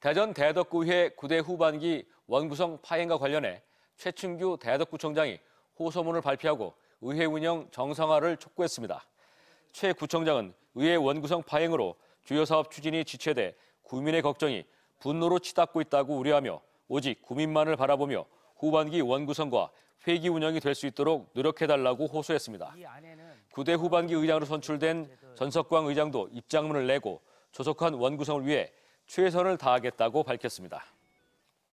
대전 대덕구의회 구대 후반기 원구성 파행과 관련해 최충규 대덕구청장이 호소문을 발표하고 의회 운영 정상화를 촉구했습니다. 최 구청장은 의회 원구성 파행으로 주요 사업 추진이 지체돼 국민의 걱정이 분노로 치닫고 있다고 우려하며 오직 국민만을 바라보며 후반기 원구성과 회기 운영이 될 수 있도록 노력해달라고 호소했습니다. 구대 후반기 의장으로 선출된 전석광 의장도 입장문을 내고 조속한 원구성을 위해 최선을 다하겠다고 밝혔습니다.